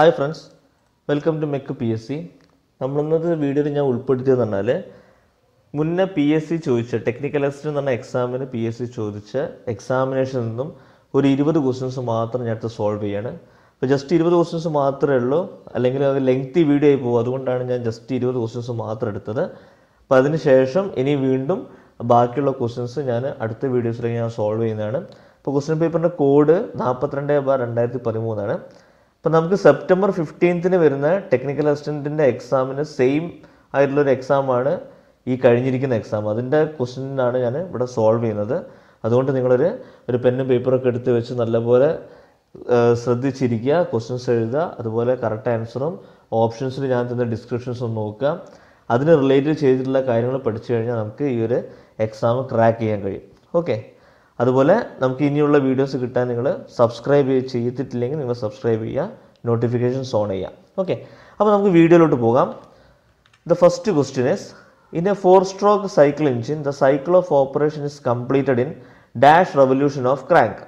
Hi friends welcome to mech P S C നമ്മളിന്നത്തെ വീഡിയോയിൽ ഞാൻ ഉൾപ്പെടുത്തിയെന്ന് പറഞ്ഞാൽ മുന്നേ പി എസ് സി ചോദിച്ച ടെക്നിക്കൽ അസിസ്റ്റൻ്റ് എന്ന് പറഞ്ഞ എക്സാമിന് പി എസ് സി ചോദിച്ച എക്സാമിനേഷനിൽ നിന്നും ഒരു ഇരുപത് ക്വസ്റ്റ്യൻസ് മാത്രം ഞാൻ അടുത്ത് സോൾവ് ചെയ്യാണ് അപ്പോൾ ജസ്റ്റ് ഇരുപത് ക്വസ്റ്റ്യൻസ് മാത്രമേ ഉള്ളൂ അല്ലെങ്കിൽ അത് ലെങ്തി വീഡിയോ ആയി പോകും അതുകൊണ്ടാണ് ഞാൻ ജസ്റ്റ് ഇരുപത് ക്വസ്റ്റ്യൻസ് മാത്രം എടുത്തത് അപ്പോൾ അതിന് ശേഷം ഇനി വീണ്ടും ബാക്കിയുള്ള ക്വസ്റ്റ്യൻസ് ഞാൻ അടുത്ത വീഡിയോസിലേക്ക് ഞാൻ സോൾവ് ചെയ്യുന്നതാണ് അപ്പോൾ ക്വസ്റ്റ്യൻ പേപ്പറിൻ്റെ കോഡ് നാൽപ്പത്തിരണ്ട് ബാർ രണ്ടായിരത്തി പതിമൂന്നാണ് അപ്പോൾ നമുക്ക് സെപ്റ്റംബർ ഫിഫ്റ്റീൻത്തിന് വരുന്ന ടെക്നിക്കൽ അസിസ്റ്റൻറ്റിൻ്റെ എക്സാമിന് സെയിം ആയിട്ടുള്ളൊരു എക്സാമാണ് ഈ കഴിഞ്ഞിരിക്കുന്ന എക്സാം അതിൻ്റെ ക്വസ്റ്റിനാണ് ഞാൻ ഇവിടെ സോൾവ് ചെയ്യുന്നത് അതുകൊണ്ട് നിങ്ങളൊരു ഒരു പെന്നും ഒക്കെ എടുത്ത് വെച്ച് നല്ലപോലെ ശ്രദ്ധിച്ചിരിക്കുക ക്വസ്റ്റ്യൻസ് എഴുതുക അതുപോലെ കറക്റ്റ് ആൻസറും ഓപ്ഷൻസിൽ ഞാൻ തന്ന ഡിസ്ക്രിപ്ഷൻസ് ഒന്ന് നോക്കുക അതിന് റിലേറ്റഡ് ചെയ്തിട്ടുള്ള കാര്യങ്ങൾ പഠിച്ചു കഴിഞ്ഞാൽ നമുക്ക് ഈ ഒരു എക്സാം ക്രാക്ക് ചെയ്യാൻ കഴിയും ഓക്കെ അതുപോലെ നമുക്ക് ഇനിയുള്ള വീഡിയോസ് കിട്ടാൻ നിങ്ങൾ സബ്സ്ക്രൈബ് ചെയ്തിട്ടില്ലെങ്കിൽ നിങ്ങൾ സബ്സ്ക്രൈബ് ചെയ്യുക നോട്ടിഫിക്കേഷൻസ് ഓൺ ചെയ്യുക ഓക്കെ അപ്പോൾ നമുക്ക് വീഡിയോയിലോട്ട് പോകാം the first question is in a four stroke cycle engine the cycle of operation is completed in dash revolution of crank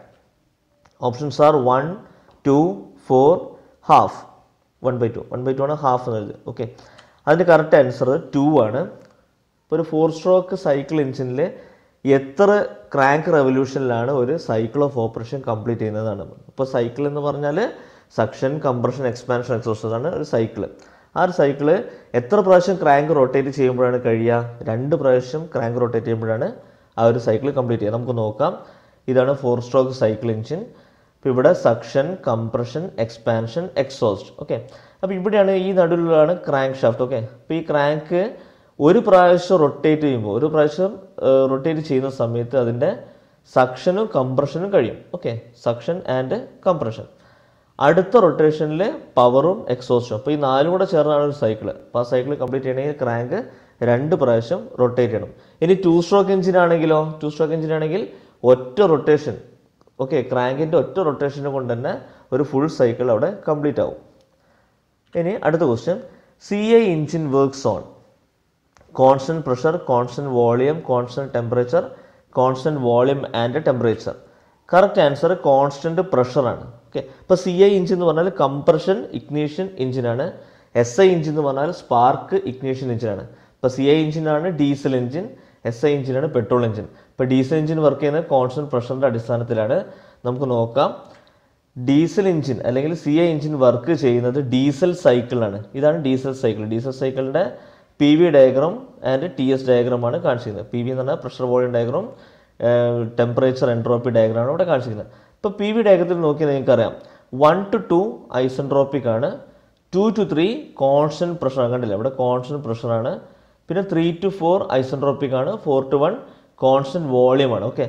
options are one two four half one by two one by two ആണ് half എന്നുള്ളത് okay അതിൻ്റെ correct answer two ആണ് ഇപ്പോൾ ഒരു four stroke cycle എഞ്ചിനിൽ എത്ര crank റെവല്യൂഷനിലാണ് ഒരു cycle of operation complete ചെയ്യുന്നതാണ് ഇപ്പോൾ സൈക്കിൾ എന്ന് പറഞ്ഞാൽ സക്ഷൻ കംപ്രഷൻ എക്സ്പാൻഷൻ എക്സോസാണ് ആണ് ഒരു സൈക്കിൾ ആ ഒരു സൈക്കിൾ എത്ര പ്രാവശ്യം ക്രാങ്ക് റൊട്ടേറ്റ് ചെയ്യുമ്പോഴാണ് കഴിയുക രണ്ട് പ്രാവശ്യം ക്രാങ്ക് റൊട്ടേറ്റ് ചെയ്യുമ്പോഴാണ് ആ ഒരു സൈക്കിൾ കംപ്ലീറ്റ് ചെയ്യുക നമുക്ക് നോക്കാം ഇതാണ് ഫോർ സ്ട്രോക്ക് സൈക്കിൾ എഞ്ചിൻ അപ്പോൾ ഇവിടെ suction compression expansion exhaust okay അപ്പോൾ ഇവിടെയാണ് ഈ നടുവിലാണ് ക്രാങ്ക് ഷാഫ്റ്റ് ഓക്കെ അപ്പോൾ ഈ ക്രാങ്ക് ഒരു പ്രാവശ്യം റൊട്ടേറ്റ് ചെയ്യുമ്പോൾ ഒരു പ്രാവശ്യം റൊട്ടേറ്റ് ചെയ്യുന്ന സമയത്ത് അതിൻ്റെ സക്ഷനും കംപ്രഷനും കഴിയും ഓക്കെ സക്ഷൻ ആൻഡ് കംപ്രഷൻ അടുത്ത റൊട്ടേഷനിൽ പവറും എക്സോസ്റ്റും അപ്പോൾ ഈ നാലും കൂടെ ചേർന്നാണ് ഒരു സൈക്കിൾ അപ്പോൾ ആ സൈക്കിൾ കംപ്ലീറ്റ് ചെയ്യണമെങ്കിൽ ക്രാങ്ക് രണ്ട് പ്രാവശ്യം റൊട്ടേറ്റ് ചെയ്യണം ഇനി ടു സ്ട്രോക്ക് എഞ്ചിൻ ആണെങ്കിലോ ടു സ്ട്രോക്ക് എഞ്ചിൻ ആണെങ്കിൽ ഒറ്റ റൊട്ടേഷൻ ഓക്കെ ക്രാങ്കിൻ്റെ ഒറ്റ റൊട്ടേഷനെ കൊണ്ട് തന്നെ ഒരു ഫുൾ സൈക്കിൾ അവിടെ കംപ്ലീറ്റ് ആവും ഇനി അടുത്ത question C I engine works on constant pressure constant volume constant temperature constant volume and temperature correct answer constant പ്രഷറാണ് ഓക്കെ ഇപ്പോൾ സി ഐ എഞ്ചിൻ എന്ന് പറഞ്ഞാൽ കംപ്രഷൻ ഇഗ്നീഷൻ എഞ്ചിനാണ് എസ് ഐ എഞ്ചിൻ എന്ന് പറഞ്ഞാൽ സ്പാർക്ക് ഇഗ്നീഷൻ എഞ്ചിനാണ് ഇപ്പോൾ സി ഐ എഞ്ചിനാണ് ഡീസൽ എഞ്ചിൻ എസ് ഐ എഞ്ചിനാണ് പെട്രോൾ എഞ്ചിൻ ഇപ്പോൾ ഡീസൽ എഞ്ചിൻ വർക്ക് ചെയ്യുന്നത് കോൺസ്റ്റൻറ്റ് പ്രഷറിൻ്റെ അടിസ്ഥാനത്തിലാണ് നമുക്ക് നോക്കാം ഡീസൽ എഞ്ചിൻ അല്ലെങ്കിൽ സി ഐ എഞ്ചിൻ വർക്ക് ചെയ്യുന്നത് ഡീസൽ സൈക്കിളാണ് ഇതാണ് ഡീസൽ സൈക്കിൾ ഡീസൽ സൈക്കിളിൻ്റെ P V diagram and T S ഡയഗ്രാമാണ് കാണിച്ചിരുന്നത് പി വി എന്ന് പറഞ്ഞാൽ pressure volume diagram temperature entropy ഡയഗ്രാമാണ് ഇവിടെ കാണിച്ചിരുന്നത് ഇപ്പോൾ പി വി ഡയഗ്രത്തിൽ നോക്കിയാൽ നിങ്ങൾക്കറിയാം വൺ ടു ടു ഐസൻട്രോപ്പിക് ആണ് two to three constant pressure കണ്ടില്ല ഇവിടെ കോൺസ്റ്റൻറ്റ് പ്രഷറാണ് പിന്നെ ത്രീ ടു ഫോർ ഐസൻട്രോപ്പിക് ആണ് ഫോർ ടു വൺ കോൺസ്റ്റൻറ്റ് വോളിയമാണ് ഓക്കെ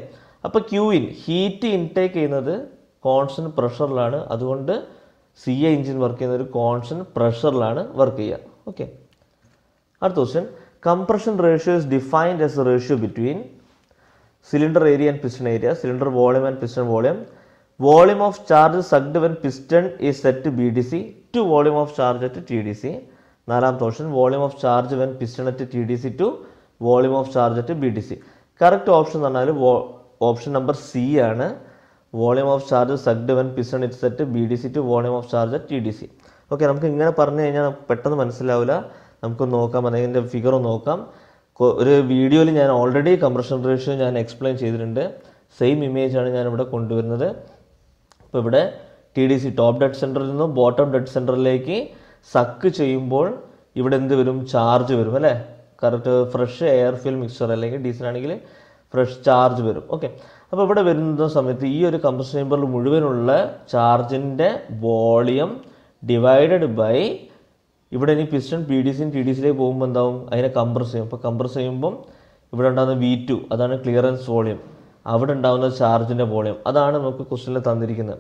അപ്പോൾ ഇൻ ഹീറ്റ് ഇൻടേക്ക് ചെയ്യുന്നത് കോൺസ്റ്റൻറ്റ് പ്രഷറിലാണ് അതുകൊണ്ട് സി എ എഞ്ചിൻ വർക്ക് ചെയ്യുന്ന ഒരു കോൺസ്റ്റൻറ്റ് പ്രഷറിലാണ് വർക്ക് ചെയ്യുക ഓക്കെ അടുത്ത question compression ratio is defined as a ratio between cylinder area and piston area cylinder volume and piston volume volume of charge sucked when piston is set B D C to volume of charge at T D C നാലാം option volume of charge when piston at T D C to volume of charge at B D C correct option എന്ന് പറഞ്ഞാൽ option number C ആണ് volume of charge sucked when piston it set B D C to volume of charge at T D C okay നമുക്ക് ഇങ്ങനെ പറഞ്ഞു കഴിഞ്ഞാൽ പെട്ടെന്ന് മനസ്സിലാവില്ല നമുക്ക് നോക്കാം അല്ലെങ്കിൽ അതിൻ്റെ ഫിഗർ ഒന്ന് നോക്കാം ഒരു വീഡിയോയിൽ ഞാൻ ഓൾറെഡി കംപ്രഷൻ റേഷ്യോ ഞാൻ എക്സ്പ്ലെയിൻ ചെയ്തിട്ടുണ്ട് സെയിം ആണ് ഞാൻ ഇവിടെ കൊണ്ടുവരുന്നത് അപ്പോൾ ഇവിടെ T D C top dead സെൻറ്ററിൽ നിന്നും ബോട്ടം ഡെഡ് സെൻറ്ററിലേക്ക് സക്ക് ചെയ്യുമ്പോൾ ഇവിടെ എന്ത് വരും ചാർജ് വരും അല്ലേ correct fresh air fuel mixture അല്ലെങ്കിൽ ഡീസൽ ആണെങ്കിൽ ഫ്രഷ് ചാർജ് വരും ഓക്കെ അപ്പോൾ ഇവിടെ വരുന്ന സമയത്ത് ഈ ഒരു കംപ്രഷൻ ചേമ്പറിൽ മുഴുവനുള്ള ചാർജിൻ്റെ വോളിയം ഡിവൈഡഡ് ബൈ ഇവിടെ ഇനി പിസ്റ്റൺ പി ഡി സിയും ടി ഡി സിയിലേക്ക് പോകുമ്പോൾ എന്താവും അതിനെ കംപ്രസ് ചെയ്യും അപ്പോൾ കംപ്രസ് ചെയ്യുമ്പം ഇവിടെ ഉണ്ടാകുന്ന വി ടു അതാണ് ക്ലിയറൻസ് വോളിയം അവിടെ ഉണ്ടാകുന്ന ചാർജിൻ്റെ വോളിയം അതാണ് നമുക്ക് ക്വസ്റ്റനിൽ തന്നിരിക്കുന്നത്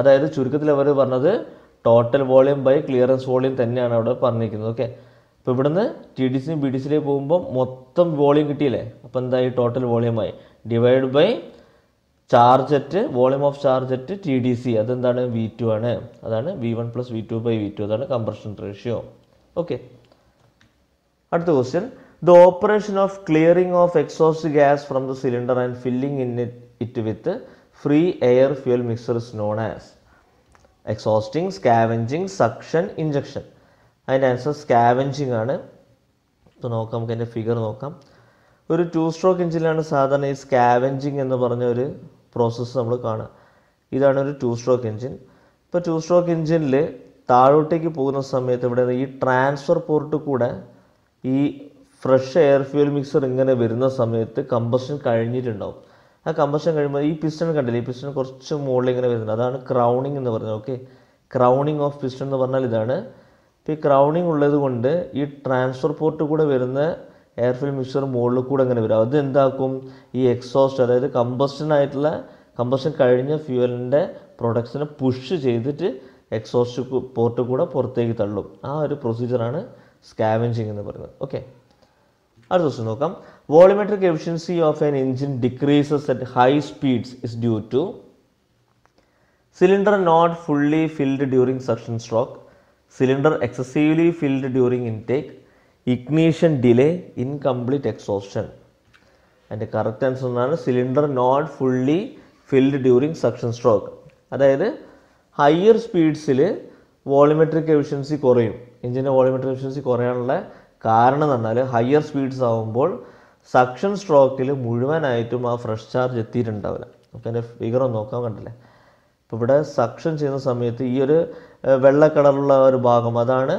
അതായത് ചുരുക്കത്തിൽ അവർ പറഞ്ഞത് total volume by clearance volume തന്നെയാണ് അവിടെ പറഞ്ഞിരിക്കുന്നത് ഓക്കെ അപ്പോൾ ഇവിടുന്ന് ടി ഡി സിയും ബി ഡി സിയിലേക്ക് പോകുമ്പോൾ മൊത്തം വോളിയം കിട്ടിയില്ലേ അപ്പോൾ എന്തായി ടോട്ടൽ വോളിയമായി divide by charge at volume of charge at T D C അതെന്താണ് വി ടു ആണ് അതാണ് V one plus V two by V two അതാണ് കംപ്രഷൻ റേഷ്യോ ഓക്കെ അടുത്ത question the operation of clearing of exhaust gas from the cylinder and filling in it with free air fuel mixture is known as exhausting scavenging suction injection അതിൻ്റെ answer scavenging ആണ് ഇപ്പോൾ നോക്കാം നമുക്ക് അതിൻ്റെ figure നോക്കാം ഒരു two stroke എഞ്ചിനാണ് സാധാരണ ഈ സ്കാവെഞ്ചിങ് എന്ന് പറഞ്ഞ ഒരു പ്രോസസ്സ് നമ്മൾ കാണുക ഇതാണ് ഒരു ടു സ്ട്രോക്ക് എൻജിൻ ഇപ്പോൾ ടു സ്ട്രോക്ക് എൻജിനിൽ താഴോട്ടേക്ക് പോകുന്ന സമയത്ത് ഇവിടെ ഈ ട്രാൻസ്ഫർ പോർട്ട് കൂടെ ഈ ഫ്രഷ് എയർ ഫ്യൂൽ മിക്സർ ഇങ്ങനെ വരുന്ന സമയത്ത് കമ്പഷൻ കഴിഞ്ഞിട്ടുണ്ടാവും ആ കമ്പഷൻ കഴിയുമ്പോൾ ഈ പിസ്റ്റൺ കണ്ടില്ലേ ഈ പിസ്റ്റൺ കുറച്ച് മുകളിൽ ഇങ്ങനെ വരുന്നുണ്ട് അതാണ് ക്രൗണിങ് എന്ന് പറയുന്നത് ഓക്കെ ക്രൗണിങ് ഓഫ് പിസ്റ്റൺ എന്ന് പറഞ്ഞാൽ ഇതാണ് ഇപ്പോൾ ഈ ക്രൗണിങ് ഉള്ളത് കൊണ്ട് ഈ ട്രാൻസ്ഫർ പോർട്ട് കൂടെ വരുന്ന എയർ ഫിൽ മിക്സർ മുകളിൽ കൂടെ അങ്ങനെ വരും അത് എന്താക്കും ഈ എക്സോസ്റ്റ് അതായത് കമ്പസ്റ്റൻ ആയിട്ടുള്ള കമ്പസ്റ്റൻ കഴിഞ്ഞ ഫ്യൂവലിൻ്റെ പ്രൊഡക്ട്സിനെ പുഷ് ചെയ്തിട്ട് എക്സോസ്റ്റ് പോർട്ട് കൂടെ പുറത്തേക്ക് തള്ളും ആ ഒരു പ്രൊസീജിയറാണ് സ്കാവെഞ്ചിങ് എന്ന് പറയുന്നത് ഓക്കെ അടുത്ത ദിവസം നോക്കാം volumetric efficiency of an engine decreases at high speeds is due to cylinder not fully filled during suction stroke cylinder excessively filled during intake ignition delay incomplete exhaustion അതിൻ്റെ കറക്റ്റ് ആൻസർ എന്നാണ് cylinder not fully filled during suction stroke അതായത് higher സ്പീഡ്സിൽ volumetric efficiency കുറയും എഞ്ചിൻ്റെ volumetric efficiency കുറയാനുള്ള കാരണം എന്ന് പറഞ്ഞാൽ ഹയർ സ്പീഡ്സ് ആകുമ്പോൾ സക്ഷൻ സ്ട്രോക്കിൽ മുഴുവനായിട്ടും ആ ഫ്രഷ് ചാർജ് എത്തിയിട്ടുണ്ടാവില്ല നമുക്ക് അതിൻ്റെ ഫിഗർ ഒന്ന് നോക്കാൻ കണ്ടില്ലേ അപ്പോൾ ഇവിടെ സക്ഷൻ ചെയ്യുന്ന സമയത്ത് ഈ ഒരു വെള്ള കളറുള്ള ഒരു ഭാഗം അതാണ്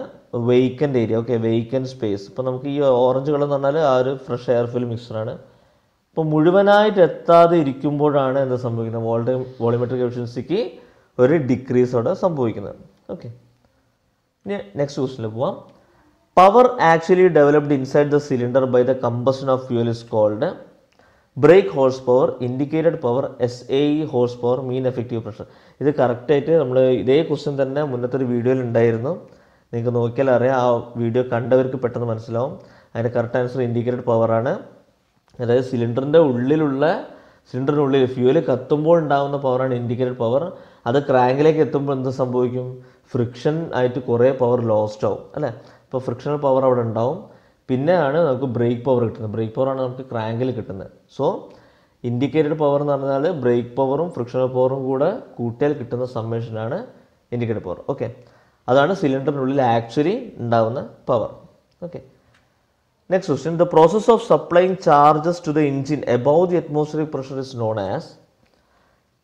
vacant area okay vacant space ഇപ്പോൾ നമുക്ക് ഈ ഓറഞ്ച് കളർ എന്ന് പറഞ്ഞാൽ ആ ഒരു ഫ്രഷ് എയർ ഫിൽ മിക്സറാണ് ഇപ്പോൾ മുഴുവനായിട്ട് എത്താതെ ഇരിക്കുമ്പോഴാണ് എന്താ സംഭവിക്കുന്നത് വോൾട്ടേ വോളിമെട്രിക് എഫിഷ്യൻസിക്ക് ഒരു ഡിക്രീസ് അവിടെ സംഭവിക്കുന്നത് ഓക്കെ ഇനി നെക്സ്റ്റ് ക്വസ്റ്റിനിൽ പോവാം power actually developed inside the cylinder by the combustion of fuel is called brake horse power indicated power S A E horse power mean effective pressure ഇത് കറക്റ്റായിട്ട് നമ്മൾ ഇതേ ക്വസ്റ്റ്യൻ തന്നെ മുന്നത്തെ ഒരു വീഡിയോയിൽ ഉണ്ടായിരുന്നു നിങ്ങൾക്ക് നോക്കിയാൽ അറിയാം ആ വീഡിയോ കണ്ടവർക്ക് പെട്ടെന്ന് മനസ്സിലാവും അതിൻ്റെ കറക്റ്റ് ആൻസർ ഇൻഡിക്കേറ്റഡ് പവറാണ് അതായത് സിലിണ്ടറിൻ്റെ ഉള്ളിലുള്ള ഉള്ളിൽ ഫ്യൂല് കത്തുമ്പോൾ ഉണ്ടാകുന്ന പവറാണ് ഇൻഡിക്കേറ്റഡ് പവർ അത് ക്രാങ്കിലേക്ക് എത്തുമ്പോൾ എന്ത് സംഭവിക്കും ഫ്രിക്ഷൻ ആയിട്ട് കുറേ പവർ ലോസ്റ്റ് ആവും അല്ലേ അപ്പോൾ ഫ്രിക്ഷണൽ പവർ അവിടെ ഉണ്ടാവും പിന്നെയാണ് നമുക്ക് ബ്രേക്ക് പവർ കിട്ടുന്നത് ബ്രേക്ക് പവറാണ് നമുക്ക് ക്രാങ്കിൽ കിട്ടുന്നത് സോ ഇൻഡിക്കേറ്റഡ് പവർ എന്ന് പറഞ്ഞാൽ ബ്രേക്ക് പവറും ഫ്രിക്ഷണൽ പവറും കൂടെ കൂട്ടിയാൽ കിട്ടുന്ന സമ്മേഷനാണ് ഇൻഡിക്കേറ്റഡ് പവർ ഓക്കെ അതാണ് സിലിണ്ടറിനുള്ളിൽ ആക്ച്വലി ഉണ്ടാവുന്ന power okay next question the process of supplying charges to the engine above the atmosphere pressure is known as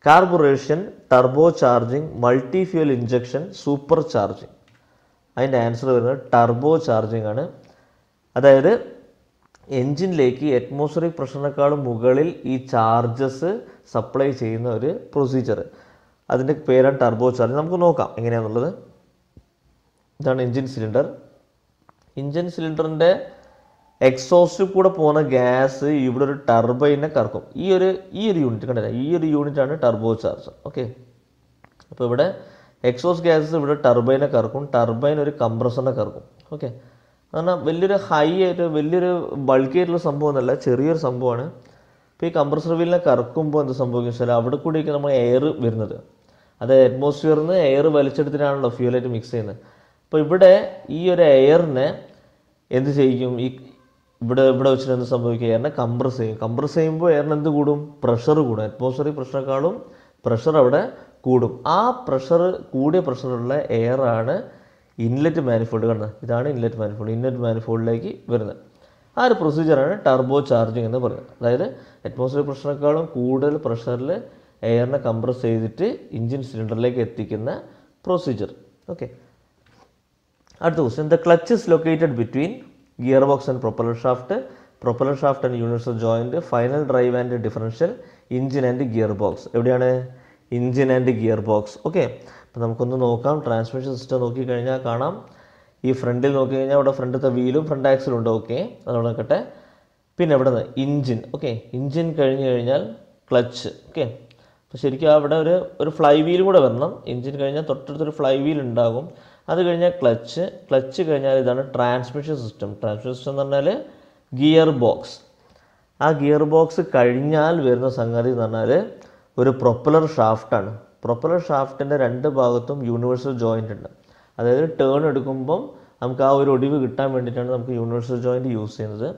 carburetion turbo charging multi fuel injection super charging അതിൻ്റെ answer വരുന്നത് turbo charging ആണ് അതായത് എൻജിനിലേക്ക് atmosphere പ്രഷറിനേക്കാളും മുകളിൽ ഈ charges supply ചെയ്യുന്ന ഒരു procedure അതിൻ്റെ പേരാണ് ടർബോ ചാർജ് നമുക്ക് നോക്കാം എങ്ങനെയാണെന്നുള്ളത് ഇതാണ് എൻജിൻ സിലിണ്ടർ ഇഞ്ചിൻ സിലിണ്ടറിൻ്റെ എക്സോസ്റ്റ് കൂടെ പോകുന്ന ഗ്യാസ് ഇവിടെ ഒരു ടർബൈനെ കറക്കും ഈ ഒരു ഈ ഒരു യൂണിറ്റ് കണ്ടില്ല ഈ ഒരു യൂണിറ്റാണ് ടർബോ ചാർജർ ഓക്കെ അപ്പോൾ ഇവിടെ എക്സോസ് ഗ്യാസസ് ഇവിടെ ടർബൈനെ കറക്കും ടർബൈൻ ഒരു കംപ്രസറിനെ കറക്കും ഓക്കെ കാരണം വലിയൊരു ഹൈ ആയിട്ട് വലിയൊരു ബൾക്കായിട്ടുള്ള സംഭവം എന്നല്ല ചെറിയൊരു സംഭവമാണ് ഇപ്പോൾ ഈ കംപ്രസർ വീലിനെ കറക്കുമ്പോൾ എന്ത് സംഭവിക്കും വെച്ചാൽ അവിടെ കൂടിയൊക്കെ നമ്മൾ എയർ വരുന്നത് അത് അറ്റ്മോസ്ഫിയറിൽ നിന്ന് എയർ വലിച്ചെടുത്തിട്ടാണല്ലോ ഫ്യൂലായിട്ട് മിക്സ് ചെയ്യുന്നത് അപ്പോൾ ഇവിടെ ഈ ഒരു എയറിനെ എന്ത് ചെയ്യും ഈ ഇവിടെ ഇവിടെ വെച്ചിട്ട് എന്ത് സംഭവിക്കുക എയറിനെ കംപ്രസ് ചെയ്യും കംപ്രസ് ചെയ്യുമ്പോൾ എയറിന് എന്ത് കൂടും പ്രഷർ കൂടും അറ്റ്മോസ്ഫറിക് പ്രഷറേക്കാളും പ്രഷർ അവിടെ കൂടും ആ പ്രഷർ കൂടിയ പ്രഷറുള്ള എയറാണ് ഇൻലെറ്റ് മാനിഫോൾഡ് കാണുന്നത് ഇതാണ് ഇൻലെറ്റ് മാനിഫോൾഡ് ഇൻലെറ്റ് മാനിഫോൾഡിലേക്ക് വരുന്നത് ആ ഒരു പ്രൊസീജിയറാണ് ടർബോ ചാർജിങ് എന്ന് പറയുന്നത് അതായത് അറ്റ്മോസ്ഫിയർ പ്രഷറിനേക്കാളും കൂടുതൽ പ്രഷറിൽ എയറിനെ കംപ്രസ് ചെയ്തിട്ട് ഇഞ്ചിൻ സിലിണ്ടറിലേക്ക് എത്തിക്കുന്ന പ്രൊസീജിയർ ഓക്കെ അടുത്ത question the clutch is located between gear box and propeller shaft propeller shaft and universal joint final drive and differential engine and gear box എവിടെയാണ് engine and gear box okay അപ്പോൾ നമുക്കൊന്ന് നോക്കാം transmission system നോക്കിക്കഴിഞ്ഞാൽ കാണാം ഈ ഫ്രണ്ടിൽ നോക്കി കഴിഞ്ഞാൽ അവിടെ ഫ്രണ്ടിലത്തെ വീലും ഫ്രണ്ട് ആക്സിലും ഉണ്ട് ഓക്കെ അതവിടെ നോക്കട്ടെ പിന്നെ ഇവിടെ നിന്ന് ഇഞ്ചിൻ ഓക്കെ ഇഞ്ചിൻ കഴിഞ്ഞ് കഴിഞ്ഞാൽ ക്ലച്ച് ഓക്കെ അപ്പോൾ ശരിക്കും അവിടെ ഒരു ഒരു ഫ്ലൈ വീൽ കൂടെ വരണം എഞ്ചിൻ കഴിഞ്ഞാൽ തൊട്ടടുത്തൊരു ഫ്ലൈ വീൽ ഉണ്ടാകും അത് കഴിഞ്ഞാൽ ക്ലച്ച് ക്ലച്ച് കഴിഞ്ഞാൽ ഇതാണ് ട്രാൻസ്മിഷൻ സിസ്റ്റം ട്രാൻസ്മിഷൻ സിസ്റ്റം എന്ന് പറഞ്ഞാൽ ഗിയർ ബോക്സ് ആ ഗിയർ ബോക്സ് കഴിഞ്ഞാൽ വരുന്ന സംഗതി എന്ന് പറഞ്ഞാൽ ഒരു പ്രൊപ്പലർ ഷാഫ്റ്റാണ് പ്രൊപ്പലർ ഷാഫ്റ്റിൻ്റെ രണ്ട് ഭാഗത്തും യൂണിവേഴ്സൽ ജോയിൻ്റ് ഉണ്ട് അതായത് ടേൺ എടുക്കുമ്പം നമുക്ക് ആ ഒരു ഒടിവ് കിട്ടാൻ വേണ്ടിയിട്ടാണ് നമുക്ക് യൂണിവേഴ്സൽ ജോയിൻ്റ് യൂസ് ചെയ്യുന്നത്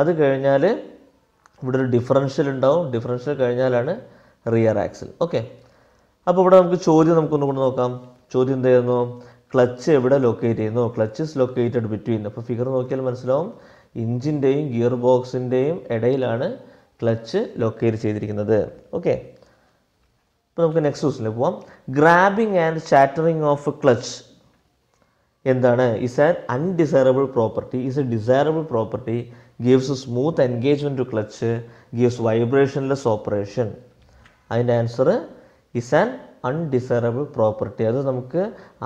അത് കഴിഞ്ഞാൽ ഇവിടെ ഒരു ഡിഫറൻഷ്യൽ ഉണ്ടാവും ഡിഫറൻഷ്യൽ കഴിഞ്ഞാലാണ് റിയർ ആക്സിൽ ഓക്കെ അപ്പോൾ ഇവിടെ നമുക്ക് ചോദ്യം നമുക്കൊന്ന് കൊണ്ട് നോക്കാം ചോദ്യം എന്തായിരുന്നു ക്ലച്ച് എവിടെ ലൊക്കേറ്റ് ചെയ്യുന്നു ക്ലച്ച് ഇസ് ലൊക്കേറ്റഡ് ബിറ്റ്വീൻ അപ്പോൾ ഫിഗർ നോക്കിയാൽ മനസ്സിലാവും ഇഞ്ചിൻ്റെയും ഗിയർ ബോക്സിൻ്റെയും ഇടയിലാണ് ക്ലച്ച് ലൊക്കേറ്റ് ചെയ്തിരിക്കുന്നത് ഓക്കെ ഇപ്പോൾ നമുക്ക് നെക്സ്റ്റ് ക്വസ്റ്റിലേക്ക് പോവാം grabbing and chattering of clutch എന്താണ് is an undesirable property is a desirable property gives smooth engagement to clutch gives vibrationless operation അതിൻ്റെ answer is an undesirable property അത് നമുക്ക്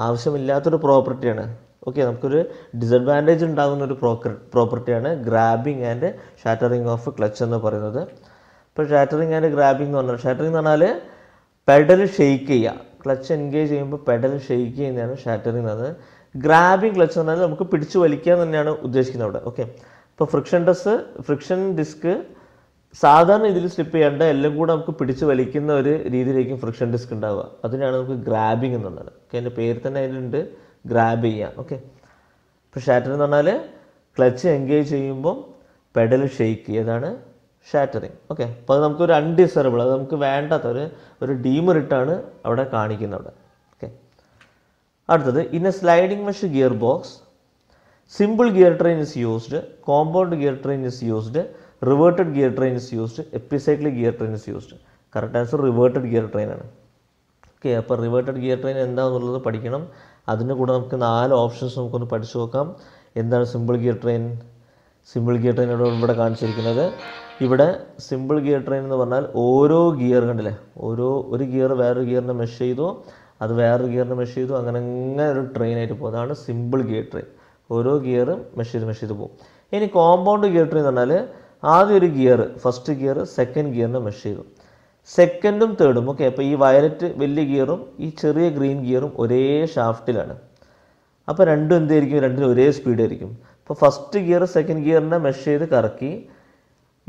ആവശ്യമില്ലാത്തൊരു പ്രോപ്പർട്ടിയാണ് ഓക്കെ നമുക്കൊരു ഡിസഡ്വാൻറ്റേജ് ഉണ്ടാകുന്ന ഒരു പ്രോക്ക പ്രോപ്പർട്ടിയാണ് grabbing and shattering of clutch എന്ന് പറയുന്നത് ഇപ്പോൾ ഷാറ്ററിങ് ആൻഡ് ഗ്രാബിംഗ് എന്ന് പറഞ്ഞാൽ ഷാറ്ററിങ് എന്ന് പറഞ്ഞാൽ പെഡൽ ഷെയ്ക്ക് ചെയ്യുക ക്ലച്ച് എൻഗേജ് ചെയ്യുമ്പോൾ പെഡൽ ഷെയ്ക്ക് ചെയ്യുന്നതാണ് ഷാറ്ററിങ് എന്ന് പറയുന്നത് ഗ്രാബിംഗ് ക്ലച്ച് എന്ന് പറഞ്ഞാൽ നമുക്ക് പിടിച്ചു വലിക്കുക തന്നെയാണ് ഉദ്ദേശിക്കുന്നത് അവിടെ ഓക്കെ അപ്പോൾ ഫ്രിക്ഷൻ ഡസ് ഫ്രിക്ഷൻ ഡിസ്ക് സാധാരണ ഇതിൽ സ്ലിപ്പ് ചെയ്യേണ്ട എല്ലാം കൂടെ നമുക്ക് പിടിച്ച് വലിക്കുന്ന ഒരു രീതിയിലേക്കും ഫ്രിക്ഷൻ ഡിസ്ക് ഉണ്ടാവുക അതിനാണ് നമുക്ക് ഗ്രാബിംഗ് എന്നുള്ളത് ഓക്കെ എൻ്റെ പേര് തന്നെ അതിലുണ്ട് ഗ്രാബ് ചെയ്യാം ഓക്കെ ഇപ്പോൾ ഷാറ്റർ എന്ന് പറഞ്ഞാൽ ക്ലച്ച് എൻഗേജ് ചെയ്യുമ്പം പെഡൽ ഷെയ്ക്ക് ചെയ്യതാണ് ഷാറ്ററിങ് ഓക്കെ അപ്പോൾ അത് നമുക്കൊരു അൺഡിസറബിൾ അത് നമുക്ക് വേണ്ടാത്ത ഒരു ഒരു ഡീമറിട്ടാണ് അവിടെ കാണിക്കുന്നത് അവിടെ ഓക്കെ അടുത്തത് in a sliding mesh gear box simple gear train is used compound gear train is used reverted gear train is used epicyclic gear train is used correct answer reverted gear train ആണ് okay അപ്പോൾ reverted gear train എന്താണെന്നുള്ളത് പഠിക്കണം അതിൻ്റെ കൂടെ നമുക്ക് നാല് options നമുക്കൊന്ന് പഠിച്ചു നോക്കാം എന്താണ് simple gear train simple gear train ഇവിടെ കാണിച്ചിരിക്കുന്നത് ഇവിടെ സിമ്പിൾ ഗിയർ ട്രെയിൻ എന്ന് പറഞ്ഞാൽ ഓരോ ഗിയർ കണ്ടില്ലേ ഓരോ ഒരു ഗിയർ വേറൊരു ഗിയറിനെ മെഷ് ചെയ്തു അത് വേറൊരു ഗിയറിനെ മെഷ് ചെയ്തു അങ്ങനെ അങ്ങനെ ഒരു ആയിട്ട് പോകും അതാണ് സിമ്പിൾ ഗിയർ ട്രെയിൻ ഓരോ ഗിയറും മെഷ് ചെയ്ത് മെഷ് ചെയ്ത് പോകും ഇനി കോമ്പൗണ്ട് ഗിയർ ട്രെയിൻ എന്ന് പറഞ്ഞാൽ ആദ്യം ഒരു ഗിയർ ഫസ്റ്റ് ഗിയർ സെക്കൻഡ് ഗിയറിനെ മെഷ് ചെയ്തു സെക്കൻഡും തേർഡും ഓക്കെ അപ്പോൾ ഈ വയലറ്റ് വലിയ ഗിയറും ഈ ചെറിയ ഗ്രീൻ ഗിയറും ഒരേ ഷാഫ്റ്റിലാണ് അപ്പോൾ രണ്ടും എന്തായിരിക്കും രണ്ടിനും ഒരേ സ്പീഡായിരിക്കും അപ്പോൾ ഫസ്റ്റ് ഗിയർ സെക്കൻഡ് ഗിയറിനെ മെഷ് ചെയ്ത് കറക്കി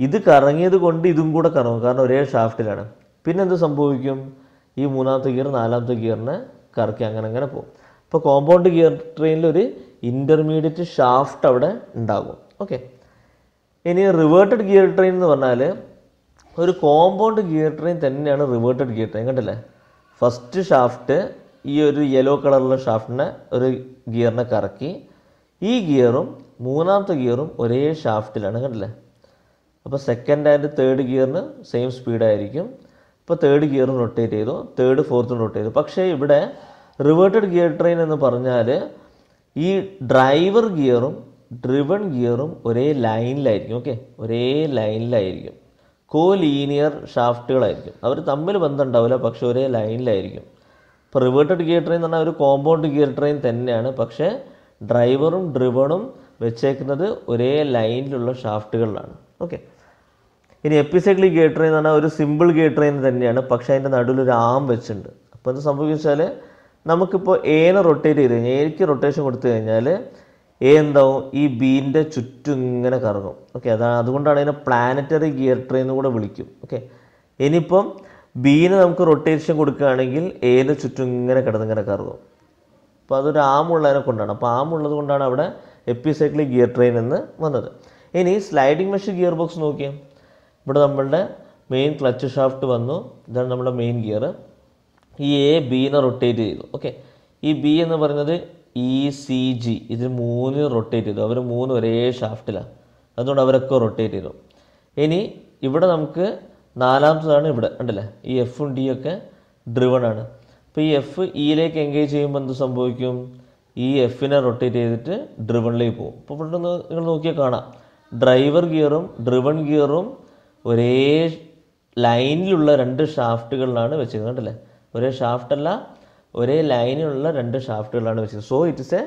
ഇത് കറങ്ങിയത് കൊണ്ട് ഇതും കൂടെ കറങ്ങും കാരണം ഒരേ ഷാഫ്റ്റിലാണ് പിന്നെ എന്ത് സംഭവിക്കും ഈ മൂന്നാമത്തെ ഗിയർ നാലാമത്തെ ഗിയറിനെ കറക്കി അങ്ങനെ അങ്ങനെ പോകും അപ്പോൾ കോമ്പൗണ്ട് ഗിയർ ട്രെയിനിൽ ഒരു ഇൻ്റർമീഡിയറ്റ് ഷാഫ്റ്റ് അവിടെ ഉണ്ടാകും ഓക്കെ ഇനി റിവേർട്ടഡ് ഗിയർ ട്രെയിൻ എന്ന് പറഞ്ഞാൽ ഒരു കോമ്പൗണ്ട് ഗിയർ ട്രെയിൻ തന്നെയാണ് റിവേർട്ടഡ് ഗിയർ ട്രെയിൻ കണ്ടില്ലേ ഫസ്റ്റ് ഷാഫ്റ്റ് ഈ ഒരു യെല്ലോ കളറിലുള്ള ഷാഫ്റ്റിനെ ഒരു ഗിയറിനെ കറക്കി ഈ ഗിയറും മൂന്നാമത്തെ ഗിയറും ഒരേ ഷാഫ്റ്റിലാണ് കണ്ടില്ലേ അപ്പോൾ സെക്കൻഡ് ആൻഡ് തേർഡ് ഗിയറിന് സെയിം സ്പീഡായിരിക്കും ഇപ്പോൾ തേർഡ് ഗിയറും റൊട്ടേറ്റ് ചെയ്തു തേർഡ് ഫോർത്തും റൊട്ടേറ്റ് ചെയ്തു പക്ഷേ ഇവിടെ റിവേർട്ടഡ് ഗിയർ ട്രെയിൻ എന്ന് പറഞ്ഞാൽ ഈ ഡ്രൈവർ ഗിയറും ഡ്രിവൺ ഗിയറും ഒരേ ലൈനിലായിരിക്കും ഓക്കെ ഒരേ ലൈനിലായിരിക്കും കോ ലീനിയർ ഷാഫ്റ്റുകളായിരിക്കും അവർ തമ്മിൽ ബന്ധം ഉണ്ടാവില്ല പക്ഷേ ഒരേ ലൈനിലായിരിക്കും ഇപ്പോൾ റിവേർട്ടഡ് ഗിയർ ട്രെയിൻ എന്ന് പറഞ്ഞാൽ ഒരു കോമ്പൗണ്ട് ഗിയർ ട്രെയിൻ തന്നെയാണ് പക്ഷേ ഡ്രൈവറും ഡ്രിവണും വെച്ചേക്കുന്നത് ഒരേ ലൈനിലുള്ള ഷാഫ്റ്റുകളിലാണ് ഓക്കെ ഇനി എപ്പിസൈക്ലി ഗിയർ ട്രെയിൻ എന്ന് പറഞ്ഞാൽ ഒരു സിമ്പിൾ ഗിയർ ട്രെയിൻ തന്നെയാണ് പക്ഷേ അതിൻ്റെ നടുവിൽ ഒരു ആം വെച്ചിട്ടുണ്ട് അപ്പോൾ എന്ത് സംഭവിച്ചാൽ നമുക്കിപ്പോൾ എനെ റൊട്ടേറ്റ് ചെയ്ത് കഴിഞ്ഞാൽ എക്ക് റൊട്ടേഷൻ കൊടുത്തു കഴിഞ്ഞാൽ എ എന്താവും ഈ ബീൻ്റെ ചുറ്റും ഇങ്ങനെ കറങ്ങും ഓക്കെ അതാ അതുകൊണ്ടാണ് അതിനെ പ്ലാനറ്ററി ഗിയർ ട്രെയിൻ എന്ന് കൂടെ വിളിക്കും ഓക്കെ ഇനിയിപ്പം ബീന് നമുക്ക് റൊട്ടേഷൻ കൊടുക്കുകയാണെങ്കിൽ എയിലെ ചുറ്റും ഇങ്ങനെ ഇങ്ങനെ കറങ്ങും അപ്പോൾ അതൊരു ആമുള്ളതിനെ കൊണ്ടാണ് അപ്പോൾ ആമുള്ളത് കൊണ്ടാണ് അവിടെ എപ്പിസൈക്ലിക് ഗിയർ ട്രെയിൻ എന്ന് വന്നത് ഇനി സ്ലൈഡിംഗ് മെഷീൻ ഗിയർ ബോക്സ് നോക്കിയാൽ ഇവിടെ നമ്മളുടെ മെയിൻ ക്ലച്ച് ഷാഫ്റ്റ് വന്നു ഇതാണ് നമ്മുടെ മെയിൻ ഗിയർ ഈ എ ബീനെ റൊട്ടേറ്റ് ചെയ്തു ഓക്കെ ഈ ബി എന്ന് പറയുന്നത് ഇ സി ജി ഇതിൽ മൂന്ന് റൊട്ടേറ്റ് ചെയ്തു അവർ മൂന്ന് ഒരേ ഷാഫ്റ്റിലാണ് അതുകൊണ്ട് അവരൊക്കെ റൊട്ടേറ്റ് ചെയ്തു ഇനി ഇവിടെ നമുക്ക് നാലാമത്തതാണ് ഇവിടെ ഉണ്ടല്ലേ ഈ എഫും ഡി ഒക്കെ ഡ്രിവൺ ആണ് അപ്പോൾ ഈ എഫ് ഇയിലേക്ക് e എൻഗേജ് ചെയ്യുമ്പോൾ എന്ത് സംഭവിക്കും ഈ എഫിനെ റൊട്ടേറ്റ് ചെയ്തിട്ട് ഡ്രിവണിലേക്ക് പോകും അപ്പോൾ ഇവിടെ നിന്ന് നിങ്ങൾ നോക്കിയാൽ കാണാം ഡ്രൈവർ ഗിയറും ഡ്രിവൺ ഗിയറും ഒരേ ലൈനിലുള്ള രണ്ട് ഷാഫ്റ്റുകളിലാണ് വെച്ചിരിക്കുന്നത് അല്ലേ ഒരേ ഷാഫ്റ്റല്ല ഒരേ ലൈനിലുള്ള രണ്ട് ഷാഫ്റ്റുകളാണ് വെച്ചത് so it is a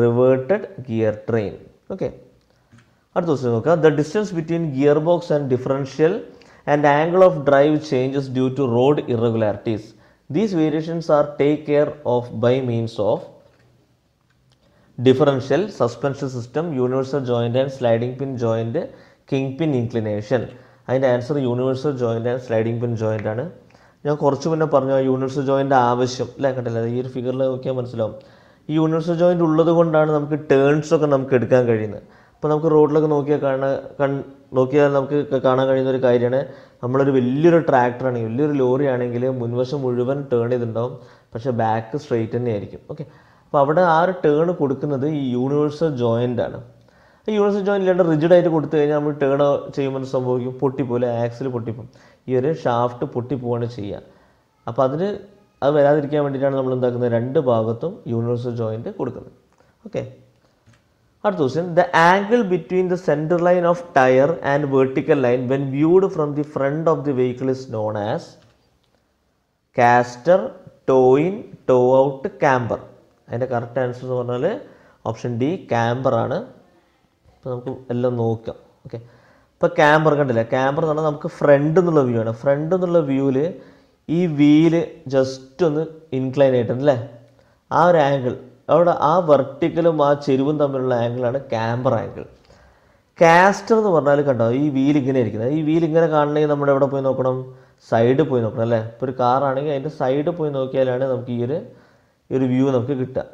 reverted gear train okay അടുത്ത ദിവസം നോക്കുക the distance between gear box and differential and angle of drive changes due to road irregularities these variations are take care of by means of differential suspension system universal joint and sliding pin joint king pin inclination അതിൻ്റെ answer universal joint and sliding pin joint ആണ് ഞാൻ കുറച്ച് മുന്നേ പറഞ്ഞു universal ജോയിൻ്റെ ആവശ്യം അല്ലേ കണ്ടില്ല ഈ ഒരു ഫിഗറിൽ നോക്കിയാൽ മനസ്സിലാവും ഈ യൂണിവേഴ്സൽ ജോയിൻ്റ് ഉള്ളത് കൊണ്ടാണ് നമുക്ക് ടേൺസ് ഒക്കെ നമുക്ക് എടുക്കാൻ കഴിയുന്നത് അപ്പോൾ നമുക്ക് റോഡിലൊക്കെ നോക്കിയാൽ കാണാൻ നോക്കിയാൽ നമുക്ക് കാണാൻ കഴിയുന്ന ഒരു കാര്യമാണ് നമ്മളൊരു വലിയൊരു ട്രാക്ടർ ആണെങ്കിൽ വലിയൊരു ലോറി ആണെങ്കിൽ മുൻവശം മുഴുവൻ ടേൺ ചെയ്തിട്ടുണ്ടാവും പക്ഷേ ബാക്ക് സ്ട്രെയിറ്റ് തന്നെ ആയിരിക്കും ഓക്കെ അപ്പോൾ അവിടെ ആ ഒരു ടേൺ കൊടുക്കുന്നത് ഈ യൂണിവേഴ്സൽ ജോയിൻ്റ് ആണ് ഈ യൂണിവേഴ്സൽ ജോയിൻ്റ് ഇല്ലാണ്ട് റിജിഡായിട്ട് കൊടുത്തു കഴിഞ്ഞാൽ നമ്മൾ ടേൺ ചെയ്യുമ്പോൾ സംഭവിക്കും പൊട്ടിപ്പോലെ ആക്സിൽ പൊട്ടിപ്പോകും ഈ ഒരു ഷാഫ്റ്റ് പൊട്ടിപ്പോവാണ് ചെയ്യുക അപ്പോൾ അതിന് അത് വരാതിരിക്കാൻ വേണ്ടിയിട്ടാണ് നമ്മൾ എന്താക്കുന്നത് രണ്ട് ഭാഗത്തും യൂണിവേഴ്സൽ ജോയിൻറ്റ് കൊടുക്കുന്നത് ഓക്കെ അടുത്ത question the angle between the centre line of tyre and vertical line when viewed from the front of the vehicle is known as caster toe in toe out camber അതിൻ്റെ correct answer എന്ന് പറഞ്ഞാൽ option D camper ആണ് അപ്പോൾ നമുക്ക് എല്ലാം നോക്കാം okay ഇപ്പോൾ camera കണ്ടില്ല ക്യാമറ എന്ന് പറഞ്ഞാൽ നമുക്ക് ഫ്രണ്ട് എന്നുള്ള വ്യൂ ആണ് ഫ്രണ്ട് എന്നുള്ള വ്യൂവിൽ ഈ വീല് ജസ്റ്റ് ഒന്ന് ഇൻക്ലൈൻ ആയിട്ടുണ്ട് അല്ലേ ആ ഒരു ആംഗിൾ അവിടെ ആ വെർട്ടിക്കലും ആ ചെരുവും തമ്മിലുള്ള ആംഗിളാണ് ക്യാമ്പർ ആംഗിൾ കാസ്റ്റർ എന്ന് പറഞ്ഞാൽ കണ്ടോ ഈ വീൽ ഇങ്ങനെ ഇരിക്കുന്നത് ഈ വീൽ ഇങ്ങനെ കാണണമെങ്കിൽ നമ്മൾ എവിടെ പോയി നോക്കണം സൈഡ് പോയി നോക്കണം അല്ലേ ഇപ്പോൾ ഒരു കാറാണെങ്കിൽ അതിൻ്റെ സൈഡ് പോയി നോക്കിയാലാണ് നമുക്ക് ഈ ഒരു ഒരു വ്യൂ നമുക്ക് കിട്ടുക